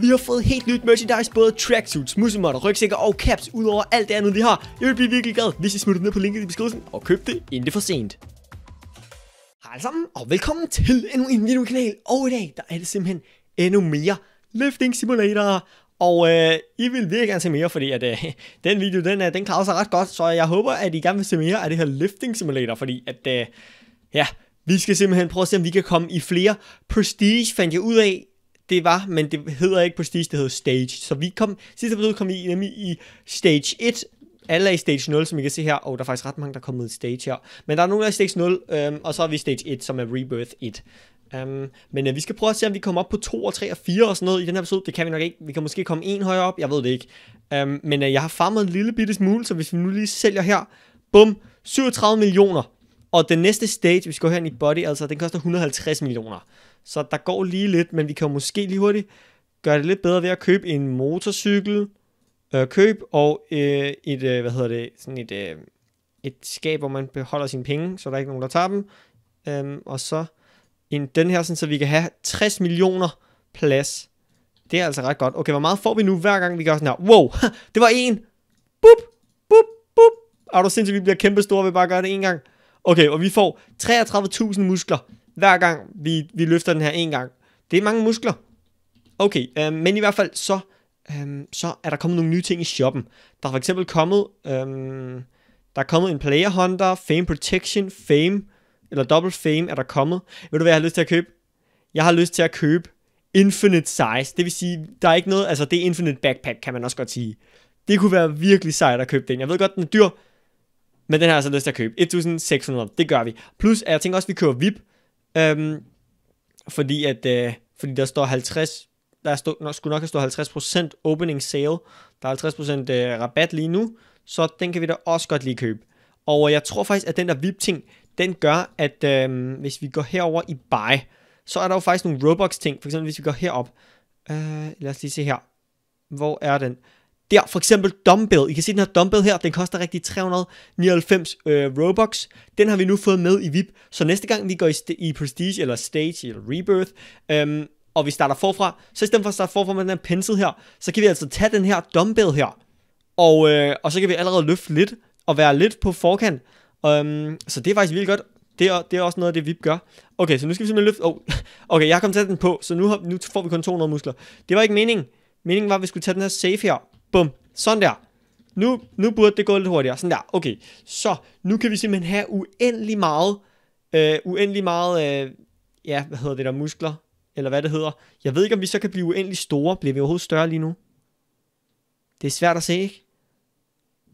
Vi har fået helt nyt merchandise, både tracksuits, musemotter, rygsækker og caps, udover alt det andet, vi har. Jeg vil blive virkelig glad, hvis I smutter ned på linket i beskrivelsen og køb det, inden det er for sent. Hej alle sammen, og velkommen til endnu en kanal. Og i dag, der er det simpelthen endnu mere Lifting Simulator. Og øh, I vil virkelig gerne se mere, fordi at, øh, den video, den, øh, den klarer sig ret godt, så jeg håber, at I gerne vil se mere af det her Lifting Simulator, fordi at, øh, ja, vi skal simpelthen prøve at se, om vi kan komme i flere. Prestige fandt jeg ud af, det var, men det hedder ikke Prestige, det hedder Stage. Så vi kom, sidste episode kom vi nemlig i Stage 1, alle er i stage 0, som I kan se her, og oh, der er faktisk ret mange, der er kommet i stage her. Men der er nogle, der er i stage 0, øhm, og så er vi i stage 1, som er Rebirth 1. Um, øhm, men ja, øh, vi skal prøve at se, om vi kommer op på 2 og 3 og 4 og sådan noget i den her episode. Det kan vi nok ikke. Vi kan måske komme en højere op, jeg ved det ikke. Um, men uh, jeg har farmet en lille bitte smule, så hvis vi nu lige sælger her, bum, 37 millioner. Og den næste stage, vi skal gå hen i body, altså den koster 150 millioner. Så der går lige lidt, men vi kan måske lige hurtigt gøre det lidt bedre ved at købe en motorcykel, øh, køb og øh, et, øh, hvad hedder det, sådan et, øh, et skab, hvor man beholder sine penge, så der er ikke nogen, der tager dem. Øhm, og så en, den her, sådan, så vi kan have 60 millioner plads. Det er altså ret godt. Okay, hvor meget får vi nu, hver gang vi gør sådan her? Wow, det var en. Bup, bup, bup. Er du sindssygt, vi bliver kæmpestore, ved vi bare gør det en gang. Okay, og vi får 33.000 muskler hver gang vi, vi løfter den her en gang. Det er mange muskler. Okay, øh, men i hvert fald så, øh, så er der kommet nogle nye ting i shoppen. Der er for eksempel kommet, øh, der er kommet en Player Hunter, Fame Protection, Fame, eller Double Fame er der kommet. Ved du hvad jeg har lyst til at købe? Jeg har lyst til at købe Infinite Size. Det vil sige, der er ikke noget, altså det er Infinite Backpack, kan man også godt sige. Det kunne være virkelig sejt at købe den. Jeg ved godt, den er dyr, men den har jeg altså lyst til at købe. 1600, det gør vi. Plus, jeg tænker også, at vi køber VIP, Øhm, fordi at øh, fordi der står 50 der stå, nok, skulle nok have stået 50% opening sale. Der er 50% øh, rabat lige nu, så den kan vi da også godt lige købe. Og jeg tror faktisk, at den der VIP-ting, den gør, at øh, hvis vi går herover i buy, så er der jo faktisk nogle Robux-ting. For eksempel hvis vi går herop. Øh, lad os lige se her. Hvor er den? Der for eksempel Dumbbell. I kan se den her Dumbbell her, den koster rigtig 399 øh, Robux. Den har vi nu fået med i VIP. Så næste gang vi går i, i Prestige eller Stage eller Rebirth, øhm, og vi starter forfra, så i stedet for at starte forfra med den her pencil her, så kan vi altså tage den her Dumbbell her, og, øh, og så kan vi allerede løfte lidt, og være lidt på forkant. Øhm, så det er faktisk vildt godt. Det er, det er også noget af det, vi gør. Okay, så nu skal vi simpelthen løfte... Oh, okay, jeg har kommet til den på, så nu, har, nu får vi kun 200 muskler. Det var ikke meningen. Meningen var, at vi skulle tage den her safe her. Bum. Sådan der. Nu, nu burde det gå lidt hurtigere. Sådan der. Okay. Så nu kan vi simpelthen have uendelig meget, øh, uendelig meget, øh, ja, hvad hedder det der, muskler? Eller hvad det hedder. Jeg ved ikke, om vi så kan blive uendelig store. Bliver vi overhovedet større lige nu? Det er svært at se, ikke?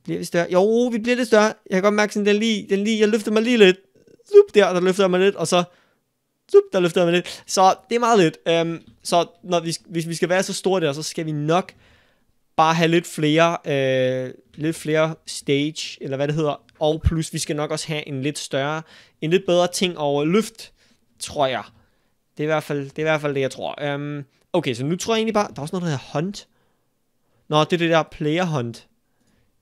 Bliver vi større? Jo, vi bliver lidt større. Jeg kan godt mærke, sådan, den lige, den lige, jeg løfter mig lige lidt. Zup, der, der løfter jeg mig lidt, og så Zup, der løfter jeg mig lidt. Så det er meget lidt. Um, så når vi, hvis vi skal være så store der, så skal vi nok bare have lidt flere, øh, lidt flere stage, eller hvad det hedder, og plus vi skal nok også have en lidt større, en lidt bedre ting over løft, tror jeg. Det er i hvert fald det, er i hvert fald det jeg tror. Um, okay, så nu tror jeg egentlig bare, der er også noget, der hedder hunt. Nå, det er det der player hunt.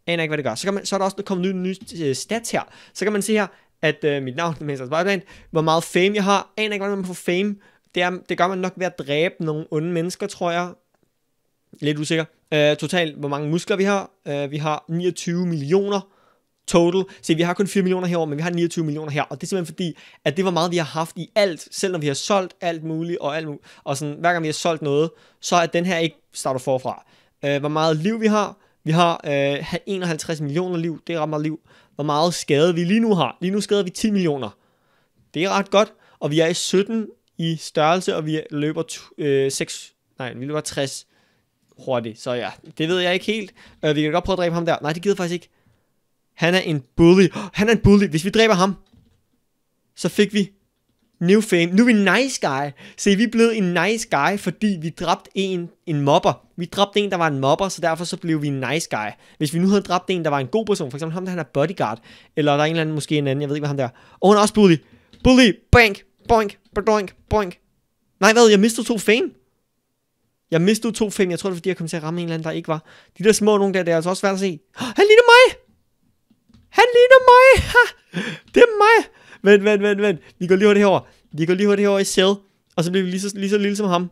Jeg aner ikke, hvad det gør. Så, kan man, så er der også kommet nye, nye øh, stats her. Så kan man se her, at øh, mit navn er Spider-Man, hvor meget fame jeg har. Jeg aner ikke, hvordan man får fame. Det, er, det gør man nok ved at dræbe nogle onde mennesker, tror jeg. Lidt usikker. Øh, totalt, hvor mange muskler vi har. Øh, vi har 29 millioner total. Se, vi har kun 4 millioner herover, men vi har 29 millioner her, og det er simpelthen fordi, at det var meget, vi har haft i alt, selvom vi har solgt alt muligt, og, alt muligt, og sådan, hver gang vi har solgt noget, så er den her ikke starter forfra. Øh, hvor meget liv vi har, vi har øh, 51 millioner liv, det er ret meget liv. Hvor meget skade vi lige nu har, lige nu skader vi 10 millioner. Det er ret godt, og vi er i 17 i størrelse, og vi løber øh, 6, nej, vi løber 60 hurtigt. Så ja, det ved jeg ikke helt. Uh, vi kan godt prøve at dræbe ham der. Nej, det gider faktisk ikke. Han er en bully. Oh, han er en bully. Hvis vi dræber ham, så fik vi new fame. Nu er vi nice guy. Se, vi er blevet en nice guy, fordi vi dræbte en, en mobber. Vi dræbte en, der var en mobber, så derfor så blev vi en nice guy. Hvis vi nu havde dræbt en, der var en god person, for eksempel ham, der han er bodyguard, eller der er en eller anden, måske en anden, jeg ved ikke, hvad han der er. Og han er også bully. Bully, bank, boink, boink, boink. Nej, hvad, jeg mistede to fame. Jeg mistede to fem. Jeg tror, det er, fordi jeg kom til at ramme en eller anden, der ikke var. De der små nogle der, det er altså også svært at se. Han ligner mig! Han ligner mig! Ha! Det er mig! Vent, vent, vent, vent. Vi går lige hurtigt herover. Vi går lige hurtigt herover i cell. Og så bliver vi lige så, lige så lille som ham.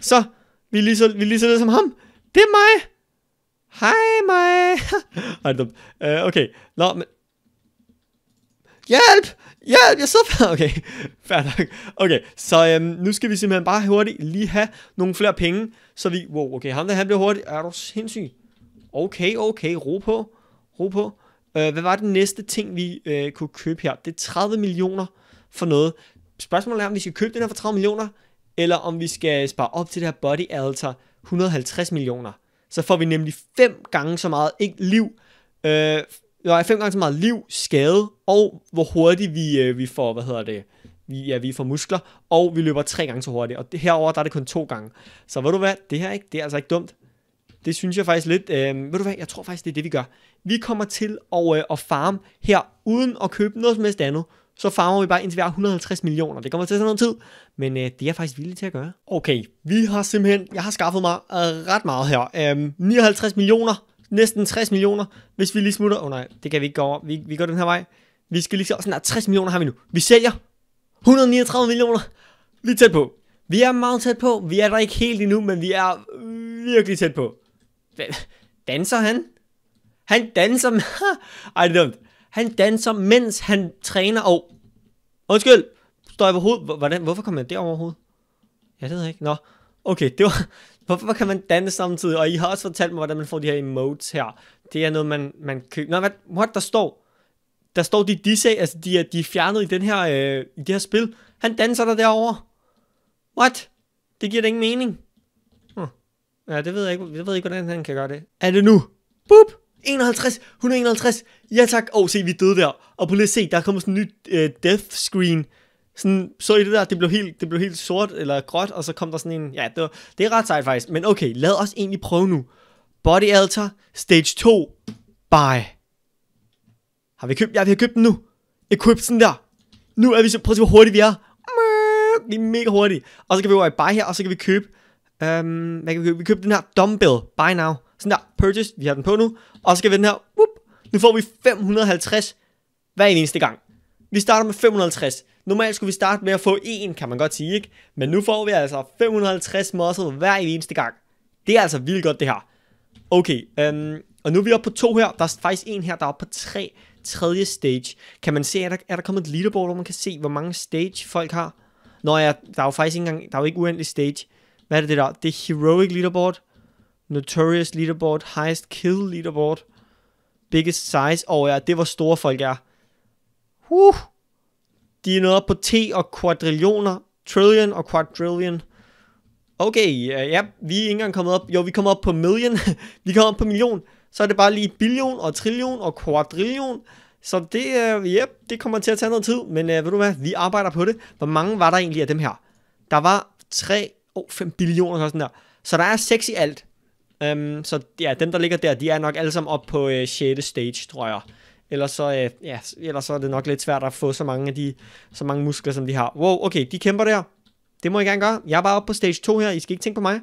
Så, vi er lige så, vi er lige så lille som ham. Det er mig! Hej mig! Ej, dumt. Uh, okay. Nå, men hjælp, hjælp, jeg sidder Okay, fair nok. Okay, så øhm, nu skal vi simpelthen bare hurtigt lige have nogle flere penge, så vi, wow, okay, ham der, han blev hurtigt, er du sindssyg? Okay, okay, ro på, ro på. Øh, hvad var den næste ting, vi øh, kunne købe her? Det er 30 millioner for noget. Spørgsmålet er, om vi skal købe den her for 30 millioner, eller om vi skal spare op til det her body altar 150 millioner. Så får vi nemlig fem gange så meget, ikke liv, øh, der er fem gange så meget liv, skade, og hvor hurtigt vi, øh, vi får, hvad hedder det, vi, ja, vi får muskler, og vi løber tre gange så hurtigt. Og det, herover der er det kun to gange. Så ved du hvad, det her ikke, det er altså ikke dumt. Det synes jeg faktisk lidt, øh, ved du hvad, jeg tror faktisk, det er det, vi gør. Vi kommer til at, øh, at farme her, uden at købe noget som helst andet. Så farmer vi bare indtil vi har 150 millioner. Det kommer til at tage noget tid, men øh, det er jeg faktisk villig til at gøre. Okay, vi har simpelthen, jeg har skaffet mig øh, ret meget her. Øh, 59 millioner næsten 60 millioner, hvis vi lige smutter. Åh oh, nej, det kan vi ikke gå over. Vi, vi går den her vej. Vi skal lige så snart 60 millioner har vi nu. Vi sælger 139 millioner. Vi er tæt på. Vi er meget tæt på. Vi er der ikke helt endnu, men vi er virkelig tæt på. Hvad? Danser han? Han danser... Med... Ej, det er dumt. Han danser, mens han træner og... Undskyld, står jeg på hovedet. Hvordan, hvorfor kom jeg der overhovedet? Ja, det ved jeg ikke. Nå, okay, det var, Hvorfor kan man danne samtidig? Og I har også fortalt mig, hvordan man får de her emotes her. Det er noget, man, man køber. Nå, hvad, what, der står? Der står de disse, altså de er, de er fjernet i, den her, øh, i det her spil. Han danser der derovre. What? Det giver da ingen mening. Huh. Ja, det ved jeg ikke, jeg ved ikke, hvordan han kan gøre det. Er det nu? Boop! 51, 151, ja tak, åh oh, se vi døde der, og på lige at se, der kommer sådan en ny øh, death screen, sådan, så I det der, det blev, helt, det blev helt sort eller gråt, og så kom der sådan en, ja, det, var, det er ret sejt faktisk, men okay, lad os egentlig prøve nu. Body Alter, stage 2, bye. Har vi købt? Ja, vi har købt den nu. Equip sådan der. Nu er vi så, prøv at se, hvor hurtigt vi er. Vi er mega hurtige. Og så kan vi over i buy her, og så kan vi købe, øhm, hvad kan vi købe? Vi køber den her dumbbell, buy now. Sådan der, purchase, vi har den på nu. Og så skal vi den her, whoop, nu får vi 550 hver eneste gang. Vi starter med 550. Normalt skulle vi starte med at få en, kan man godt sige, ikke? Men nu får vi altså 550 muscle hver eneste gang. Det er altså vildt godt, det her. Okay, øhm, og nu er vi oppe på to her. Der er faktisk en her, der er oppe på tre. Tredje stage. Kan man se, er der, er der kommet et leaderboard, hvor man kan se, hvor mange stage folk har? Nå ja, der er jo faktisk ikke engang, der er jo ikke uendelig stage. Hvad er det, det der? Det er Heroic Leaderboard, Notorious Leaderboard, Highest Kill Leaderboard, Biggest Size. Og oh ja, det hvor store folk er. Huh. De er noget op på T og quadrillioner, trillion og quadrillion. Okay, ja, ja, vi er ikke engang kommet op. Jo, vi kommer op på million. vi kommer op på million. Så er det bare lige billion og trillion og quadrillion. Så det, uh, øh, yep, det kommer til at tage noget tid, men uh, ved du hvad, vi arbejder på det. Hvor mange var der egentlig af dem her? Der var 3, oh, 5 billioner og sådan der. Så der er 6 i alt. Um, så ja, dem der ligger der, de er nok alle sammen op på uh, øh, 6. stage, tror jeg. Ellers så, øh, ja, ellers så er det nok lidt svært at få så mange af de så mange muskler, som de har. Wow, okay, de kæmper der. Det må I gerne gøre. Jeg er bare oppe på stage 2 her. I skal ikke tænke på mig.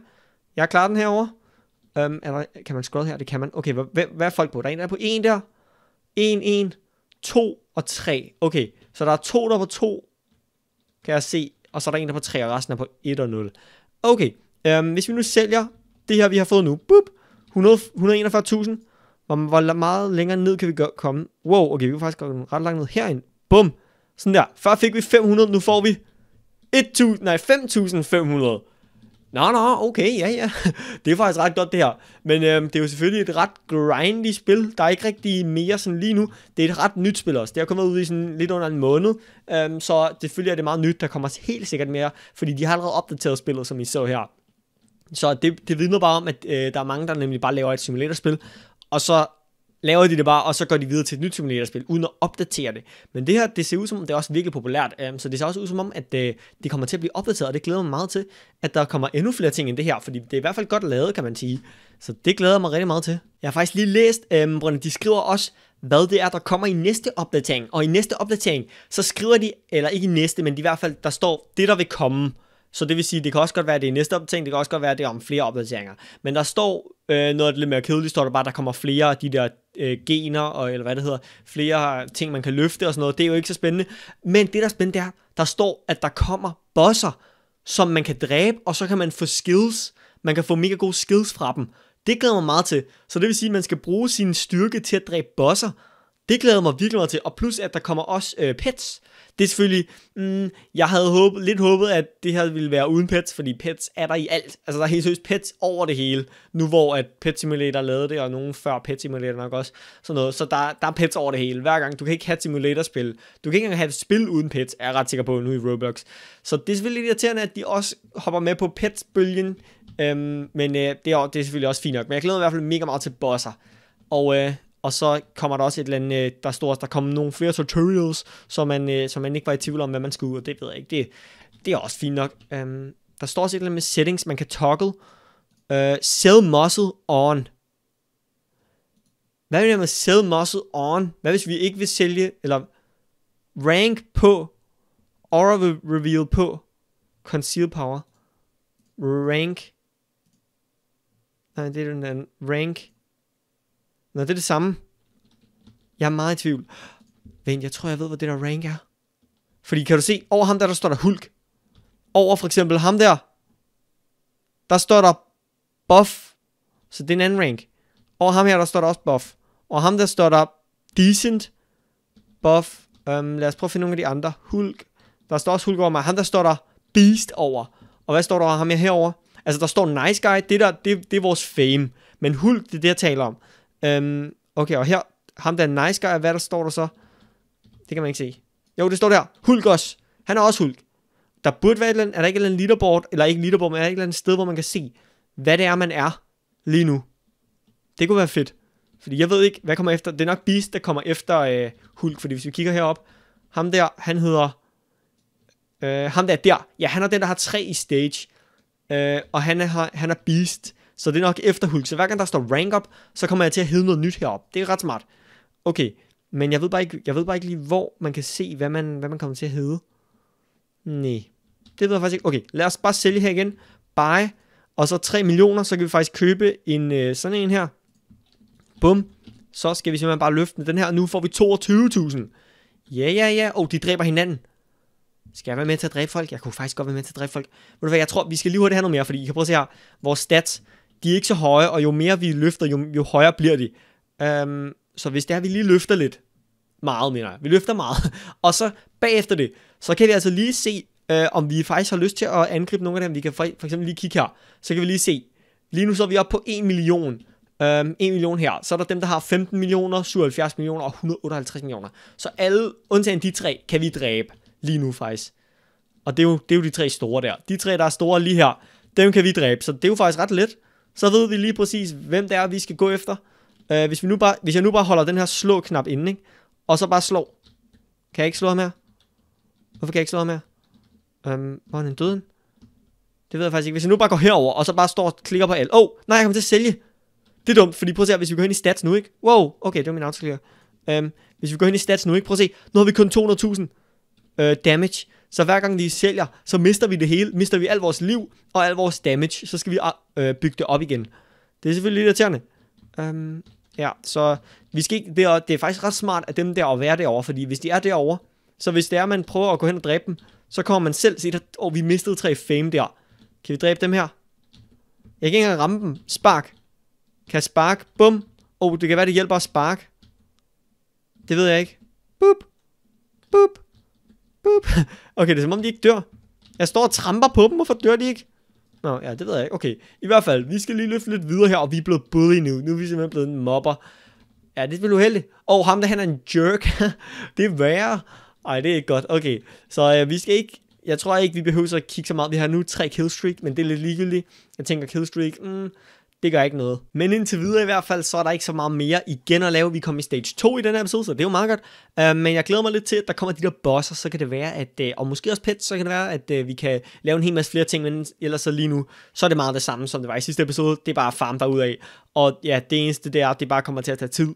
Jeg klarer den herover. Um, øhm, er der, kan man scroll her? Det kan man. Okay, hvad, hvad er folk på? Der er en, der er på 1 der. 1, 1, 2 og 3. Okay, så der er to der er på to, kan jeg se. Og så er der en, der er på 3, og resten er på 1 og 0. Okay, um, hvis vi nu sælger det her, vi har fået nu. Boop, 141.000. Hvor, hvor meget længere ned kan vi gøre, komme? Wow, okay, vi kan faktisk komme ret langt ned herind. Bum! Sådan der. Før fik vi 500, nu får vi 1000, nej, 5500. Nå, nå, okay, ja, ja. Det er faktisk ret godt, det her. Men øhm, det er jo selvfølgelig et ret grindy spil. Der er ikke rigtig mere sådan lige nu. Det er et ret nyt spil også. Det er kommet ud i sådan lidt under en måned. Øhm, så selvfølgelig er det meget nyt. Der kommer helt sikkert mere, fordi de har allerede opdateret spillet, som I så her. Så det, det vidner bare om, at øh, der er mange, der nemlig bare laver et simulatorspil, og så laver de det bare, og så går de videre til et nyt simulatorspil, uden at opdatere det. Men det her, det ser ud som, det er også virkelig populært, um, så det ser også ud som om, at det, øh, det kommer til at blive opdateret, og det glæder mig meget til, at der kommer endnu flere ting end det her, fordi det er i hvert fald godt lavet, kan man sige. Så det glæder mig rigtig meget til. Jeg har faktisk lige læst, um, Brønne, de skriver også, hvad det er, der kommer i næste opdatering. Og i næste opdatering, så skriver de, eller ikke i næste, men i hvert fald, der står det, der vil komme. Så det vil sige, det kan også godt være, at det er næste opdatering, det kan også godt være, at det er om flere opdateringer. Men der står øh, noget lidt mere kedeligt, står der bare, at der kommer flere af de der øh, gener, og, eller hvad det hedder, flere ting, man kan løfte og sådan noget. Det er jo ikke så spændende. Men det, der er spændende, det er, der står, at der kommer bosser, som man kan dræbe, og så kan man få skills. Man kan få mega gode skills fra dem. Det glæder mig meget til. Så det vil sige, at man skal bruge sin styrke til at dræbe bosser. Det glæder mig virkelig meget til. Og plus, at der kommer også øh, pets. Det er selvfølgelig... Mm, jeg havde håbet, lidt håbet, at det her ville være uden pets, fordi pets er der i alt. Altså, der er helt seriøst pets over det hele. Nu hvor at Pet Simulator lavede det, og nogen før Pet Simulator nok også. Sådan noget. Så der, der er pets over det hele. Hver gang. Du kan ikke have et simulatorspil. Du kan ikke engang have et spil uden pets, er jeg ret sikker på nu i Roblox. Så det er selvfølgelig lidt irriterende, at de også hopper med på pets-bølgen. Øhm, men øh, det, er, det er selvfølgelig også fint nok. Men jeg glæder mig i hvert fald mega meget til bosser. Og øh, og så kommer der også et eller andet, øh, der står, der kommer nogle flere tutorials, så man, øh, så man ikke var i tvivl om, hvad man skulle, og det ved jeg ikke. Det, det er også fint nok. Um, der står også et eller andet med settings, man kan toggle. Uh, sell muscle on. Hvad vil det med sell muscle on? Hvad hvis vi ikke vil sælge, eller rank på, aura reveal på, conceal power, rank, nej, det er den anden, rank, Nå, det er det samme. Jeg er meget i tvivl. Vent, jeg tror, jeg ved, hvor det der rank er. Fordi kan du se, over ham der, der står der Hulk. Over for eksempel ham der. Der står der buff. Så det er en anden rank. Over ham her, der står der også buff. Og ham der står der decent buff. Um, lad os prøve at finde nogle af de andre. Hulk. Der står også Hulk over mig. Ham der står der beast over. Og hvad står der over ham her herover? Altså der står nice guy. Det der, det, det er vores fame. Men Hulk, det er det, jeg taler om. Øhm, okay, og her, ham der nice guy, hvad der står der så? Det kan man ikke se. Jo, det står der. Hulk også. Han er også Hulk. Der burde være et eller andet, er der ikke et eller andet leaderboard, eller ikke leaderboard, men er der ikke et eller andet sted, hvor man kan se, hvad det er, man er lige nu. Det kunne være fedt. Fordi jeg ved ikke, hvad kommer efter. Det er nok Beast, der kommer efter øh, Hulk. Fordi hvis vi kigger herop, ham der, han hedder... Øh, ham der der. Ja, han er den, der har tre i stage. Øh, og han er, han er Beast. Så det er nok efter Hulk. Så hver gang der står rank up, så kommer jeg til at hedde noget nyt herop. Det er ret smart. Okay, men jeg ved bare ikke, jeg ved bare ikke lige, hvor man kan se, hvad man, hvad man kommer til at hedde. Nej, det ved jeg faktisk ikke. Okay, lad os bare sælge her igen. Buy, og så 3 millioner, så kan vi faktisk købe en øh, sådan en her. Bum. Så skal vi simpelthen bare løfte den. her, nu får vi 22.000. Ja, ja, ja. Og oh, de dræber hinanden. Skal jeg være med til at dræbe folk? Jeg kunne faktisk godt være med til at dræbe folk. Ved du hvad, jeg tror, vi skal lige hurtigt have noget mere, fordi I kan prøve at se her. Vores stats, de er ikke så høje, og jo mere vi løfter, jo, jo højere bliver de. Øhm, så hvis det er, vi lige løfter lidt, meget mener jeg, vi løfter meget, og så bagefter det, så kan vi altså lige se, øh, om vi faktisk har lyst til at angribe nogle af dem. Vi kan for, for eksempel lige kigge her, så kan vi lige se, lige nu så er vi oppe på 1 million, øhm, 1 million her, så er der dem, der har 15 millioner, 77 millioner og 158 millioner. Så alle, undtagen de tre, kan vi dræbe lige nu faktisk. Og det er, jo, det er jo de tre store der. De tre, der er store lige her, dem kan vi dræbe. Så det er jo faktisk ret let så ved vi lige præcis, hvem det er, vi skal gå efter. Øh, hvis, vi nu bare, hvis jeg nu bare holder den her slå-knap inde, ikke? og så bare slår. Kan jeg ikke slå ham her? Hvorfor kan jeg ikke slå ham her? Øhm, hvor er han døden? Det ved jeg faktisk ikke. Hvis jeg nu bare går herover og så bare står og klikker på L. Åh, oh, nej, jeg kommer til at sælge. Det er dumt, fordi prøv at se, hvis vi går ind i stats nu, ikke? Wow, okay, det var min autoklikker. Øhm, hvis vi går ind i stats nu, ikke? Prøv at se, nu har vi kun 200.000 øh, damage. Så hver gang vi sælger, så mister vi det hele, mister vi al vores liv og al vores damage. Så skal vi ah, øh, bygge det op igen. Det er selvfølgelig lidt irriterende. Um, ja, så vi skal ikke, det, er, det er faktisk ret smart at dem der at være derovre, fordi hvis de er derovre, så hvis det er, man prøver at gå hen og dræbe dem, så kommer man selv til at oh, vi mistede tre fame der. Kan vi dræbe dem her? Jeg kan ikke engang ramme dem. Spark. Kan spark. Bum. Oh, det kan være, det hjælper at spark. Det ved jeg ikke. Boop. Boop. Boop. Okay, det er som om, de ikke dør. Jeg står og tramper på dem, hvorfor dør de ikke? Nå, ja, det ved jeg ikke. Okay, i hvert fald, vi skal lige løfte lidt videre her, og vi er blevet bully nu. Nu er vi simpelthen blevet en mobber. Ja, det er vel uheldigt. Og ham der, han er en jerk. det er værre. Ej, det er ikke godt. Okay, så øh, vi skal ikke... Jeg tror ikke, vi behøver så at kigge så meget. Vi har nu tre killstreak, men det er lidt ligegyldigt. Jeg tænker killstreak, mm, det gør ikke noget. Men indtil videre i hvert fald, så er der ikke så meget mere igen at lave. Vi kom i stage 2 i den her episode, så det er jo meget godt. Uh, men jeg glæder mig lidt til, at der kommer de der bosser, så kan det være, at, uh, og måske også pets, så kan det være, at uh, vi kan lave en hel masse flere ting, men ellers så lige nu, så er det meget det samme, som det var i sidste episode. Det er bare farm af. Og ja, det eneste det er, at det bare kommer til at tage tid,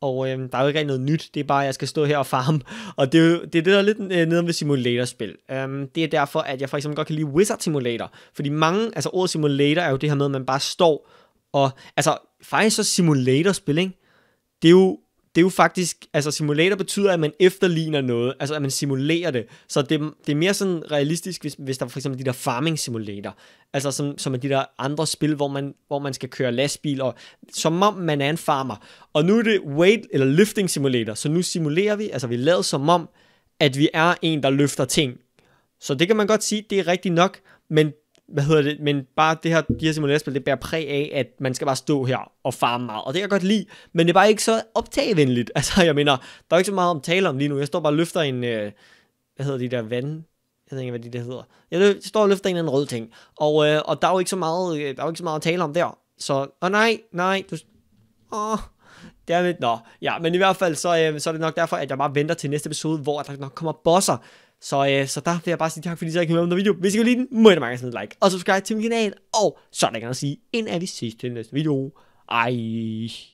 og øh, der er jo ikke rigtig noget nyt, det er bare, at jeg skal stå her og farme. Og det er jo det, er det der er lidt øh, nede ved simulatorspil. Um, det er derfor, at jeg for eksempel godt kan lide Wizard Simulator. Fordi mange, altså ordet simulator er jo det her med, at man bare står og altså, faktisk så simulatorspil, ikke? Det er jo det er jo faktisk, altså simulator betyder, at man efterligner noget, altså at man simulerer det. Så det, det er mere sådan realistisk, hvis, hvis der for eksempel de der farming simulator, altså som, som er de der andre spil, hvor man, hvor man skal køre lastbil, og som om man er en farmer. Og nu er det weight eller lifting simulator, så nu simulerer vi, altså vi lader som om, at vi er en, der løfter ting. Så det kan man godt sige, det er rigtigt nok, men hvad hedder det, men bare det her, de her simulatorspil, det bærer præg af, at man skal bare stå her og farme meget, og det kan jeg godt lide, men det er bare ikke så optagevenligt, altså jeg mener, der er ikke så meget om tale om lige nu, jeg står bare og løfter en, øh, hvad hedder de der vand, jeg ved ikke, hvad de der hedder, jeg står og løfter en eller anden rød ting, og, øh, og der er jo ikke så meget, øh, der er jo ikke så meget at tale om der, så, åh nej, nej, du, åh, dermed, nå. Ja, men i hvert fald, så, øh, så er det nok derfor, at jeg bare venter til næste episode, hvor der nok kommer bosser. Så, øh, så der vil jeg bare sige tak, fordi I så ikke med om den video. Hvis I kan lide den, må I da mange sådan like og subscribe til min kanal. Og så er der gerne at sige, inden vi ses til næste video. Ej.